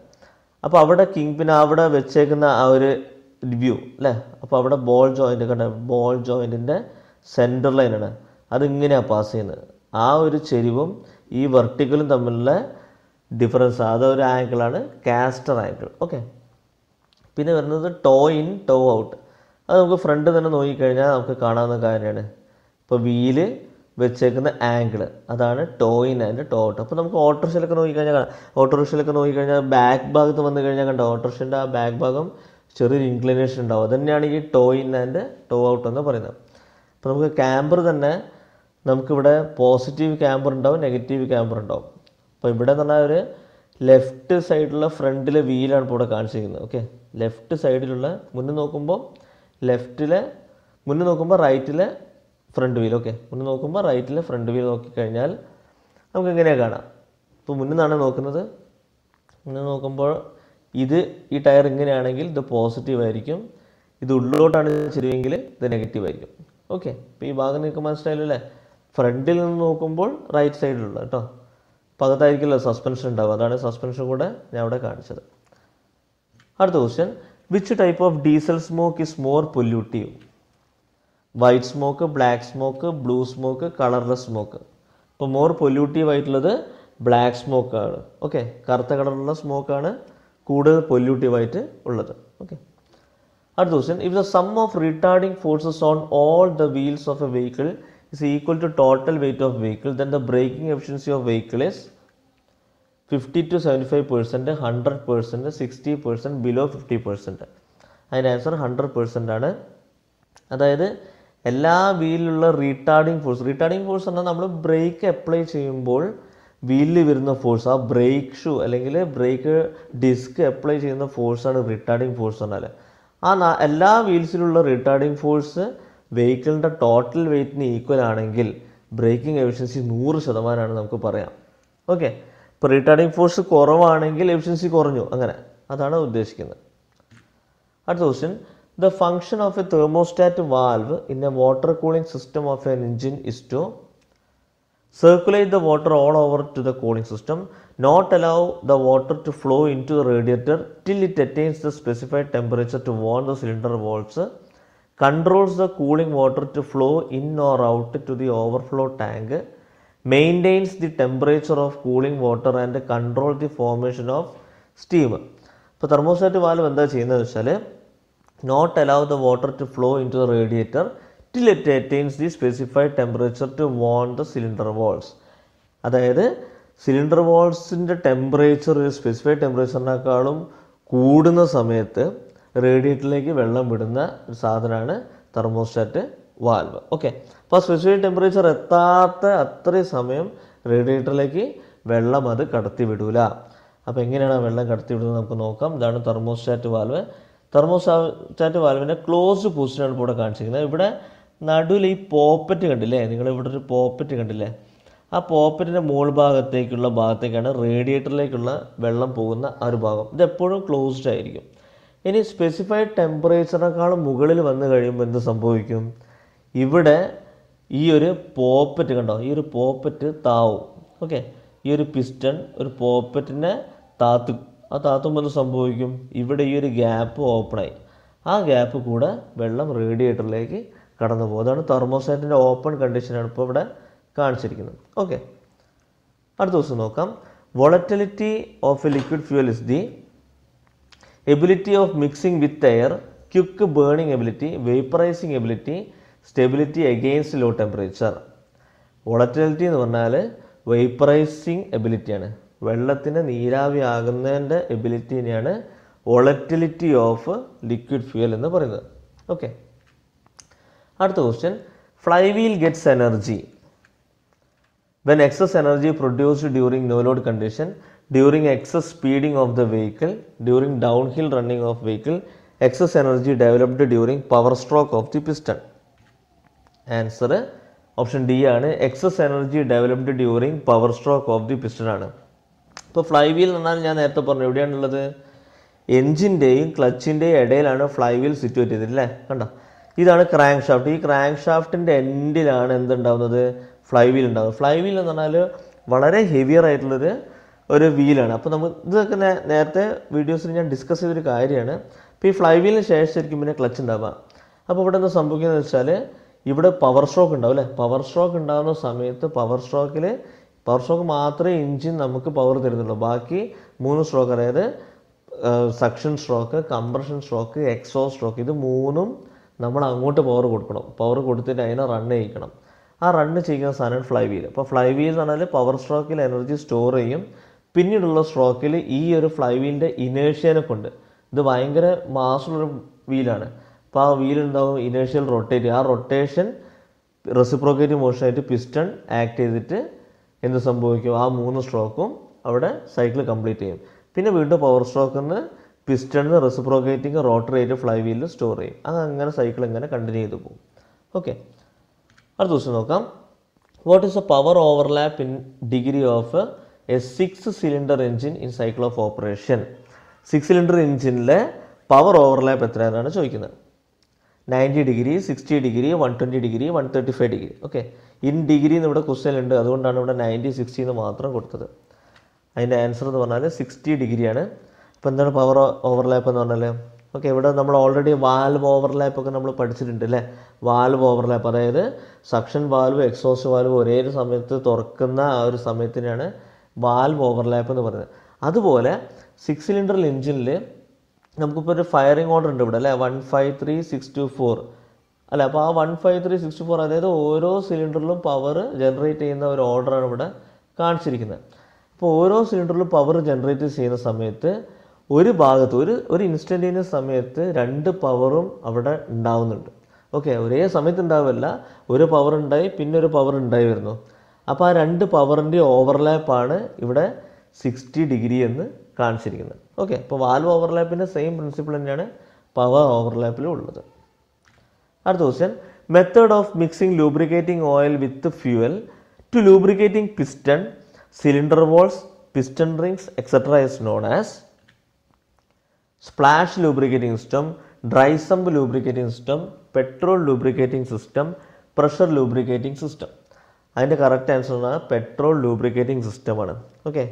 അപ്പോൾ അവിടെ കിങ് പിന്നെ അവിടെ വെച്ചേക്കുന്ന ആ ഒരു വ്യൂ അല്ലേ അപ്പോൾ അവിടെ ബോൾ ജോയിൻ്റ് കണ്ട ബോൾ ജോയിൻറ്റിൻ്റെ സെൻറ്റർ ലൈനാണ് അതിങ്ങനെയാണ് പാസ് ചെയ്യുന്നത് ആ ഒരു ചെരിവും ഈ വെർട്ടിക്കലും തമ്മിലുള്ള ഡിഫറൻസ് അതൊരു ആംഗിളാണ് കാസ്റ്റർ ആംഗിൾ ഓക്കെ പിന്നെ വരുന്നത് ടോ ഇൻ ടോ ഔട്ട് അത് നമുക്ക് ഫ്രണ്ട് തന്നെ നോക്കിക്കഴിഞ്ഞാൽ നമുക്ക് കാണാവുന്ന കാര്യമാണ് ഇപ്പോൾ വീല് വെച്ചേക്കുന്ന ആംഗിൾ അതാണ് toe in and toe out അപ്പോൾ നമുക്ക് ഓട്ടോറിക്ഷയിലൊക്കെ നോക്കിക്കഴിഞ്ഞാൽ ഓട്ടോറിക്ഷയിലൊക്കെ നോക്കിക്കഴിഞ്ഞാൽ ബാക്ക് ഭാഗത്ത് വന്നു കഴിഞ്ഞാൽ കണ്ടോ ഓട്ടോറിക്ഷൻ്റെ ആ ബാക്ക് ഭാഗം ചെറിയൊരു ഇൻക്ലിനേഷൻ ഉണ്ടാവും അതുതന്നെയാണ് ഈ toe in and toe out എന്ന് പറയുന്നത് അപ്പോൾ നമുക്ക് ക്യാമ്പർ തന്നെ നമുക്കിവിടെ പോസിറ്റീവ് ക്യാമ്പർ ഉണ്ടാവും നെഗറ്റീവ് ക്യാമ്പർ ഉണ്ടാവും അപ്പോൾ ഇവിടെ എന്ന് പറഞ്ഞാൽ ഒരു ലെഫ്റ്റ് സൈഡിലുള്ള ഫ്രണ്ടിലെ വീലാണ് ഇപ്പോൾ ഇവിടെ കാണിച്ചിരിക്കുന്നത് ഓക്കെ ലെഫ്റ്റ് സൈഡിലുള്ള മുന്നിൽ നോക്കുമ്പോൾ ലെഫ്റ്റിലെ മുന്നിൽ നോക്കുമ്പോൾ റൈറ്റിലെ ഫ്രണ്ട് വീൽ ഓക്കെ മുന്നിൽ നോക്കുമ്പോൾ റൈറ്റിലെ ഫ്രണ്ട് വീൽ നോക്കിക്കഴിഞ്ഞാൽ നമുക്ക് എങ്ങനെയാണ് കാണാം ഇപ്പോൾ മുന്നിൽ നിന്നാണ് നോക്കുന്നത് മുന്നിൽ നോക്കുമ്പോൾ ഇത് ഈ ടയർ ഇങ്ങനെയാണെങ്കിൽ ഇത് പോസിറ്റീവ് ആയിരിക്കും ഇത് ഉള്ളിലോട്ടാണ് ചെരുവെങ്കിൽ ഇത് നെഗറ്റീവ് ആയിരിക്കും ഓക്കെ ഇപ്പോൾ ഈ ഭാഗം നിങ്ങൾക്ക് മനസ്സിലായില്ലേ ഫ്രണ്ടിൽ നിന്ന് നോക്കുമ്പോൾ റൈറ്റ് സൈഡിലുള്ള കേട്ടോ അപ്പോൾ അകത്തായിരിക്കില്ല സസ്പെൻഷൻ ഉണ്ടാവും അതാണ് സസ്പെൻഷൻ കൂടെ ഞാൻ അവിടെ കാണിച്ചത് അടുത്ത question which type of diesel smoke is more pollutive white smoke black smoke blue smoke colourless smoke അപ്പോൾ മോർ പൊല്യൂട്ടീവ് ആയിട്ടുള്ളത് ബ്ലാക്ക് സ്മോക്കാണ് ഓക്കെ കറുത്ത കളറുള്ള സ്മോക്കാണ് കൂടുതൽ പൊല്യൂട്ടീവായിട്ട് ഉള്ളത് ഓക്കെ അടുത്ത question if the sum of retarding forces on all the wheels of a vehicle is equal to total weight of vehicle then the braking efficiency of vehicle is fifty to seventy five percent hundred percent sixty percent below fifty percent അതിൻ്റെ answer hundred percent ആണ് അതായത് എല്ലാ വീലിലുള്ള റീട്ടാർഡിംഗ് force റീട്ടാർഡിംഗ് force എന്നാൽ നമ്മൾ break apply ചെയ്യുമ്പോൾ വീലിൽ വരുന്ന force ആ brake shoe അല്ലെങ്കിൽ ബ്രേക്ക് ഡിസ്ക് അപ്ലൈ ചെയ്യുന്ന ഫോഴ്സാണ് റിട്ടാർഡിങ് ഫോഴ്സ് എന്നാൽ ആ എല്ലാ വീൽസിലുള്ള റിട്ടാർഡിങ് ഫോഴ്സ് വെഹിക്കിളിൻ്റെ ടോട്ടൽ വെയ്റ്റിന് ഈക്വൽ ആണെങ്കിൽ ബ്രേക്കിംഗ് എഫിഷ്യൻസി നൂറ് ശതമാനമാണ് നമുക്ക് പറയാം ഓക്കെ ഇപ്പോൾ റിട്ടാർഡിങ് ഫോഴ്സ് കുറവാണെങ്കിൽ എഫിഷ്യൻസി കുറഞ്ഞു അങ്ങനെ അതാണ് ഉദ്ദേശിക്കുന്നത് അടുത്ത question the function of a thermostat valve in a water cooling system of an engine is to Circulate the water all over to the cooling system. Not allow the water to flow into the radiator till it attains the specified temperature to warm the cylinder walls. Controls the cooling water to flow in or out to the overflow tank. Maintains the temperature of cooling water and control the formation of steam. ഇപ്പോൾ thermostat valve എന്താ ചെയ്യുന്നത് വെച്ചാൽ Not allow the water to flow into the radiator. till it attains the specified temperature to warm the cylinder walls അതായത് cylinder വാൾസിൻ്റെ temperature specified ടെമ്പറേച്ചറിനേക്കാളും കൂടുന്ന സമയത്ത് റേഡിയേറ്ററിലേക്ക് വെള്ളം വിടുന്ന ഒരു സാധനമാണ് തെർമോസ്റ്റാറ്റ് വാൽവ് ഓക്കെ അപ്പോൾ സ്പെസിഫൈഡ് ടെമ്പറേച്ചർ എത്താത്ത അത്രയും സമയം റേഡിയേറ്ററിലേക്ക് വെള്ളം അത് കടത്തി വിടൂല അപ്പോൾ എങ്ങനെയാണ് ആ വെള്ളം കടത്തി വിടുന്നത് നമുക്ക് നോക്കാം ഇതാണ് തെർമോസ്റ്റാറ്റ് വാൽവ് തെർമോസ്റ്റാറ്റ് വാൽവിൻ്റെ ക്ലോസ്ഡ് പൊസിഷനാണ് ഇപ്പോൾ ഇവിടെ കാണിച്ചിരിക്കുന്നത് ഇവിടെ നടുവിൽ ഈ പോപ്പറ്റ് കണ്ടില്ലേ നിങ്ങൾ ഇവിടെ ഒരു പോപ്പറ്റ് കണ്ടില്ലേ ആ പോപ്പറ്റിൻ്റെ മുകൾ ഭാഗത്തേക്കുള്ള ഭാഗത്തേക്കാണ് റേഡിയേറ്ററിലേക്കുള്ള വെള്ളം പോകുന്ന ആ ഒരു ഭാഗം ഇത് എപ്പോഴും ക്ലോസ്ഡ് ആയിരിക്കും ഇനി സ്പെസിഫൈഡ് ടെമ്പറേച്ചറിനേക്കാളും മുകളിൽ വന്നു കഴിയുമ്പോൾ എന്ത് സംഭവിക്കും ഇവിടെ ഈ ഒരു പോപ്പറ്റ് കണ്ടോ ഈ ഒരു പോപ്പറ്റ് താവും ഓക്കെ ഈ ഒരു പിസ്റ്റൺ ഒരു പോപ്പറ്റിനെ താത്തു ആ താത്തുമ്പോൾ എന്ത് സംഭവിക്കും ഇവിടെ ഈ ഒരു ഗ്യാപ്പ് ഓപ്പണായി ആ ഗ്യാപ്പ് കൂടെ വെള്ളം റേഡിയേറ്ററിലേക്ക് കടന്നു പോകും അതാണ് തെർമോസൈറ്റിൻ്റെ ഓപ്പൺ കണ്ടീഷനാണ് ഇപ്പോൾ ഇവിടെ കാണിച്ചിരിക്കുന്നത് ഓക്കെ അടുത്ത ദിവസം നോക്കാം volatility of a liquid fuel is the ability of mixing with air quick burning ability vaporising ability stability against low temperature volatility എന്ന് പറഞ്ഞാൽ വേപ്പറൈസിങ് എബിലിറ്റിയാണ് വെള്ളത്തിന് ആകുന്നതിൻ്റെ എബിലിറ്റിനെയാണ് വോളറ്റിലിറ്റി ഓഫ് ലിക്വിഡ് ഫ്യൂൽ എന്ന് പറയുന്നത് ഓക്കെ അടുത്ത question flywheel gets energy when excess energy produced during no load condition during excess speeding of the vehicle during downhill running of vehicle excess energy developed during power stroke of the piston answer option D ആണ് excess energy developed during power stroke of the piston ആണ് ഇപ്പോൾ fly wheel എന്നാൽ ഞാൻ നേരത്തെ പറഞ്ഞു എവിടെയാണുള്ളത് എഞ്ചിൻ്റെയും ക്ലച്ചിൻ്റെയും ഇടയിലാണ് fly wheel situate ചെയ്തത് അല്ലേ കണ്ടോ ഇതാണ് ക്രാങ്ക് ഷാഫ്റ്റ് ഈ ക്രാങ്ക് ഷാഫ്റ്റിൻ്റെ എൻഡിലാണ് എന്തുണ്ടാവുന്നത് ഫ്ലൈ വീൽ ഉണ്ടാവുന്നത് ഫ്ലൈ വീൽ എന്ന് പറഞ്ഞാൽ വളരെ ഹെവിയർ ആയിട്ടുള്ളൊരു ഒരു വീലാണ് അപ്പോൾ നമ്മൾ ഇതൊക്കെ നേരത്തെ വീഡിയോസിൽ ഞാൻ ഡിസ്കസ് ചെയ്തൊരു കാര്യമാണ് അപ്പോൾ ഈ ഫ്ലൈ വീലിന് ശേഷമായിരിക്കും പിന്നെ ക്ലച്ച് ഉണ്ടാവുക അപ്പോൾ ഇവിടെ എന്താ സംഭവിക്കുന്നത് വെച്ചാൽ ഇവിടെ പവർ സ്ട്രോക്ക് ഉണ്ടാവും അല്ലേ പവർ സ്ട്രോക്ക് ഉണ്ടാകുന്ന സമയത്ത് പവർ സ്ട്രോക്കിൽ പവർ സ്ട്രോക്ക് മാത്രമേ എഞ്ചിൻ നമുക്ക് പവർ തരുന്നുള്ളൂ ബാക്കി മൂന്ന് സ്ട്രോക്ക് അതായത് suction stroke compression stroke exhaust stroke ഇത് മൂന്നും നമ്മൾ അങ്ങോട്ട് പവർ കൊടുക്കണം പവർ കൊടുത്തിട്ട് അതിനെ റണ്ണ് ചെയ്യിക്കണം ആ റണ്ണ് ചെയ്യുന്ന സാധനം ഫ്ലൈ വീൽ അപ്പോൾ ഫ്ലൈ വീൽ എന്ന് പറഞ്ഞാൽ പവർ സ്ട്രോക്കിൽ എനർജി സ്റ്റോർ ചെയ്യും പിന്നീടുള്ള സ്ട്രോക്കിൽ ഈ ഒരു ഫ്ലൈ വീലിൻ്റെ ഇനേഷ്യനെ കൊണ്ട് ഇത് ഭയങ്കര മാസുള്ളൊരു വീലാണ് അപ്പോൾ ആ വീലുണ്ടാവും ഇനേഷ്യൽ റൊട്ടേറ്റ് ആ റൊട്ടേഷൻ റെസിപ്രോക്കേറ്റ് മോഷനായിട്ട് പിസ്റ്റൺ ആക്ട് ചെയ്തിട്ട് എന്ത് സംഭവിക്കും ആ മൂന്ന് സ്ട്രോക്കും അവിടെ സൈക്കിൾ കംപ്ലീറ്റ് ചെയ്യും പിന്നെ വീണ്ടും പവർ സ്ട്രോക്കിൽ നിന്ന് പിസ്റ്റണിന് റെസിപ്രോക്കേറ്റിംഗ് റോട്ടറേറ്റ് ഫ്ലൈ വീലിൽ സ്റ്റോർ ചെയ്യും അത് അങ്ങനെ സൈക്കിൾ ഇങ്ങനെ കണ്ടിന്യൂ ചെയ്ത് പോകും ഓക്കെ അടുത്ത ദിവസം നോക്കാം what is a power overlap in degree of a six cylinder engine in cycle of operation six cylinder എഞ്ചിനിലെ പവർ ഓവർലാപ്പ് എത്രയാണെന്നാണ് ചോദിക്കുന്നത് ninety degree sixty degree one twenty degree one thirty five degree okay in degree എന്ന് ഇവിടെ question ഉണ്ട് അതുകൊണ്ടാണ് ഇവിടെ ninety sixty എന്ന് മാത്രം കൊടുത്തത് അതിൻ്റെ ആൻസർ എന്ന് പറഞ്ഞാൽ സിക്സ്റ്റി ഡിഗ്രിയാണ് അപ്പോൾ എന്താണ് പവർ ഓവർലാപ്പ് എന്ന് പറഞ്ഞാൽ ഓക്കെ ഇവിടെ നമ്മൾ ഓൾറെഡി വാൽവ് ഓവർലാപ്പൊക്കെ നമ്മൾ പഠിച്ചിട്ടുണ്ട് അല്ലേ വാൽവ് ഓവർലാപ്പ് അതായത് സക്ഷൻ വാൽവ് എക്സോസ്റ്റ് വാൽവ് ഒരേ ഒരു സമയത്ത് തുറക്കുന്ന ആ ഒരു സമയത്തിനാണ് വാൽവ് ഓവർലാപ്പ് എന്ന് പറയുന്നത് അതുപോലെ സിക്സ് സിലിണ്ടർ എഞ്ചിനിൽ നമുക്കിപ്പോൾ ഒരു ഫയറിംഗ് ഓർഡർ ഉണ്ട് ഇവിടെ അല്ലേ one five three six two four അല്ല അപ്പോൾ ആ one five three six two four അതായത് ഓരോ സിലിണ്ടറിലും പവർ ജനറേറ്റ് ചെയ്യുന്ന ഒരു ഓർഡറാണ് ഇവിടെ കാണിച്ചിരിക്കുന്നത് അപ്പോൾ ഓരോ സിലിണ്ടറിലും പവർ ജനറേറ്റ് ചെയ്യുന്ന സമയത്ത് ഒരു ഭാഗത്ത് ഒരു ഒരു ഇൻസ്റ്റൻറ്റേനിയസ് സമയത്ത് രണ്ട് പവറും അവിടെ ഉണ്ടാവുന്നുണ്ട് ഓക്കെ ഒരേ സമയത്ത് ഉണ്ടാവില്ല ഒരു പവർ ഉണ്ടായി പിന്നെ ഒരു പവർ ഉണ്ടായി വരുന്നു അപ്പോൾ ആ രണ്ട് പവറിൻ്റെ ഓവർലാപ്പാണ് ഇവിടെ സിക്സ്റ്റി ഡിഗ്രി എന്ന് കാണിച്ചിരിക്കുന്നത് ഓക്കെ അപ്പോൾ വാൽവ് ഓവർലാപ്പിൻ്റെ സെയിം പ്രിൻസിപ്പിൾ തന്നെയാണ് പവർ ഓവർലാപ്പിലും ഉള്ളത് അടുത്ത question method of mixing lubricating oil with fuel to lubricating piston cylinder walls piston rings etcetera is known as splash lubricating system dry sump lubricating system petrol lubricating system pressure lubricating system അതിൻ്റെ correct answer ആണ് petrol lubricating സിസ്റ്റമാണ് okay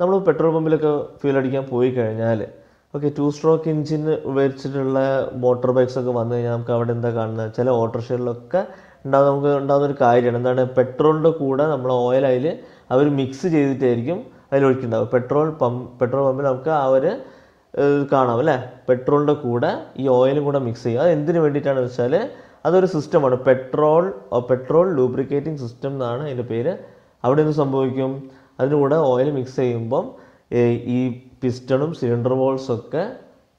നമ്മൾ petrol പമ്പിലൊക്കെ fuel അടിക്കാൻ പോയി കഴിഞ്ഞാൽ okay two stroke engine ഉപയോഗിച്ചിട്ടുള്ള motor bikes ഒക്കെ വന്നു കഴിഞ്ഞാൽ നമുക്ക് അവിടെ എന്താ കാണുന്നത് ചില ഓട്ടോറിക്ഷകളിലൊക്കെ ഉണ്ടാകുന്ന നമുക്ക് ഉണ്ടാകുന്ന ഒരു കാര്യമാണ് എന്താണ് പെട്രോളിൻ്റെ കൂടെ നമ്മൾ ഓയിൽ അതിൽ അവർ മിക്സ് ചെയ്തിട്ടായിരിക്കും അതിൽ ഒഴിക്കുന്നുണ്ടാവും പെട്രോൾ പമ്പ് പെട്രോൾ പമ്പിൽ നമുക്ക് ആ ഒരു കാണാം അല്ലേ പെട്രോളിൻ്റെ കൂടെ ഈ ഓയിലും കൂടെ മിക്സ് ചെയ്യുക അത് എന്തിനു വേണ്ടിയിട്ടാണെന്ന് വെച്ചാൽ അതൊരു സിസ്റ്റമാണ് പെട്രോൾ പെട്രോൾ ലൂബ്രിക്കേറ്റിംഗ് സിസ്റ്റം എന്നാണ് അതിൻ്റെ പേര് അവിടെ എന്ത് സംഭവിക്കും അതിൻ്റെ കൂടെ ഓയിൽ മിക്സ് ചെയ്യുമ്പം ഈ പിസ്റ്റണും സിലിണ്ടർ ബോൾസും ഒക്കെ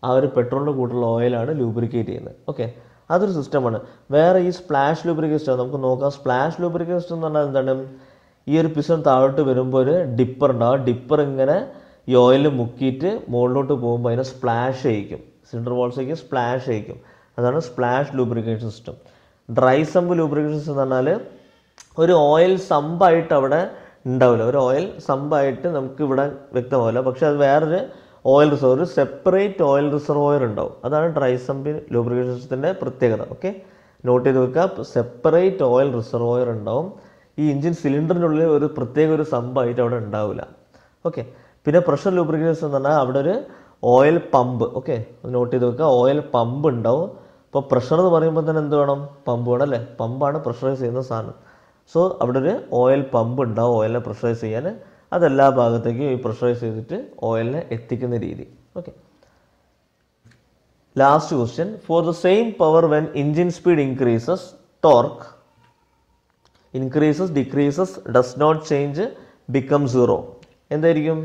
ആ ഒരു പെട്രോളിൻ്റെ കൂട്ടുള്ള ഓയിലാണ് ലൂബ്രിക്കേറ്റ് ചെയ്യുന്നത് ഓക്കെ അതൊരു സിസ്റ്റമാണ് വേറെ ഈ സ്പ്ലാഷ് ലൂബ്രിക്കേഷൻ നമുക്ക് നോക്കാം സ്പ്ലാഷ് ലൂബ്രിക്കേഷൻ എന്ന് പറഞ്ഞാൽ എന്താണ് ഈ ഒരു പിസ്റ്റൺ താഴോട്ട് വരുമ്പോൾ ഒരു ഡിപ്പർ ഉണ്ടാവും ആ ഡിപ്പർ ഇങ്ങനെ ഈ ഓയിൽ മുക്കിയിട്ട് മുകളിലോട്ട് പോകുമ്പോൾ അതിനെ സ്പ്ലാഷ് അയക്കും സിലിണ്ടർ വാൾസിലേക്ക് സ്പ്ലാഷ് അയക്കും അതാണ് splash lubrication system dry sump lubrication system എന്ന് പറഞ്ഞാൽ ഒരു ഓയിൽ സമ്പായിട്ട് അവിടെ ഉണ്ടാവില്ല ഒരു ഓയിൽ സമ്പായിട്ട് നമുക്ക് ഇവിടെ വ്യക്തമാവില്ല പക്ഷേ അത് വേറൊരു ഓയിൽ റിസർവ് ഒരു സെപ്പറേറ്റ് ഓയിൽ റിസർവോയർ ഉണ്ടാവും അതാണ് ഡ്രൈ സമ്പ് ലൂബ്രിക്കേഷൻ സിസ്റ്റത്തിൻ്റെ പ്രത്യേകത ഓക്കെ നോട്ട് ചെയ്ത് വെക്കുക സെപ്പറേറ്റ് ഓയിൽ റിസർവോയർ ഉണ്ടാവും ഈ എഞ്ചിൻ സിലിണ്ടറിനുള്ളിൽ ഒരു പ്രത്യേക ഒരു സമ്പായിട്ട് അവിടെ ഉണ്ടാവില്ല ഓക്കെ പിന്നെ പ്രഷർ ലൂബ്രിക്കേഷൻ എന്ന് പറഞ്ഞാൽ അവിടെ ഒരു ഓയിൽ പമ്പ് ഓക്കെ നോട്ട് ചെയ്ത് വെക്കുക ഓയിൽ പമ്പ് ഉണ്ടാവും അപ്പോൾ പ്രഷർ എന്ന് പറയുമ്പോൾ തന്നെ എന്ത് വേണം പമ്പ് വേണം അല്ലേ പമ്പാണ് പ്രഷറൈസ് ചെയ്യുന്ന സാധനം സോ അവിടെ ഒരു ഓയിൽ പമ്പ് ഉണ്ടാവും ഓയിലിനെ പ്രഷറൈസ് ചെയ്യാൻ അതെല്ലാ ഭാഗത്തേക്കും ഈ പ്രഷറൈസ് ചെയ്തിട്ട് ഓയിലിനെ എത്തിക്കുന്ന രീതി okay last question for the same power when engine speed increases torque increases decreases does not change become zero എന്തായിരിക്കും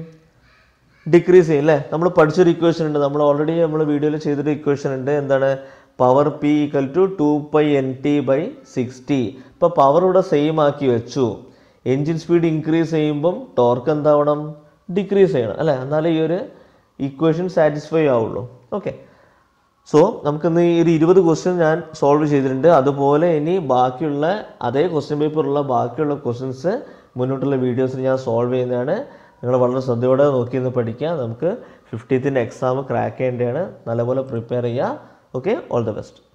ഡിക്രീസ് ചെയ്യും അല്ലേ നമ്മൾ പഠിച്ചൊരു ഇക്വേഷൻ ഉണ്ട് നമ്മൾ ഓൾറെഡി നമ്മൾ വീഡിയോയിൽ ചെയ്തൊരു ഇക്വേഷൻ ഉണ്ട് എന്താണ് power P equal to two pi N T by sixty ഇപ്പോൾ പവർ ഇവിടെ സെയിം ആക്കി വെച്ചു എൻജിൻ സ്പീഡ് ഇൻക്രീസ് ചെയ്യുമ്പം ടോർക്ക് എന്താവണം ഡിക്രീസ് ചെയ്യണം അല്ലേ എന്നാലേ ഈ ഒരു ഇക്വേഷൻ സാറ്റിസ്ഫൈ ആവുള്ളൂ ഓക്കെ സോ നമുക്കിന്ന് ഈ ഒരു ഇരുപത് ക്വസ്റ്റ്യൻ ഞാൻ സോൾവ് ചെയ്തിട്ടുണ്ട് അതുപോലെ ഇനി ബാക്കിയുള്ള അതേ ക്വസ്റ്റ്യൻ പേപ്പറുള്ള ബാക്കിയുള്ള ക്വസ്റ്റ്യൻസ് മുന്നോട്ടുള്ള വീഡിയോസിൽ ഞാൻ സോൾവ് ചെയ്യുന്നതാണ് നിങ്ങൾ വളരെ ശ്രദ്ധയോടെ നോക്കിയിരുന്ന് പഠിക്കുക നമുക്ക് ഫിഫ്റ്റീത്തിൻ്റെ എക്സാം ക്രാക്ക് ചെയ്യേണ്ടതാണ് നല്ലപോലെ പ്രിപ്പയർ ചെയ്യുക ഓക്കെ ഓൾ ദി ബെസ്റ്റ്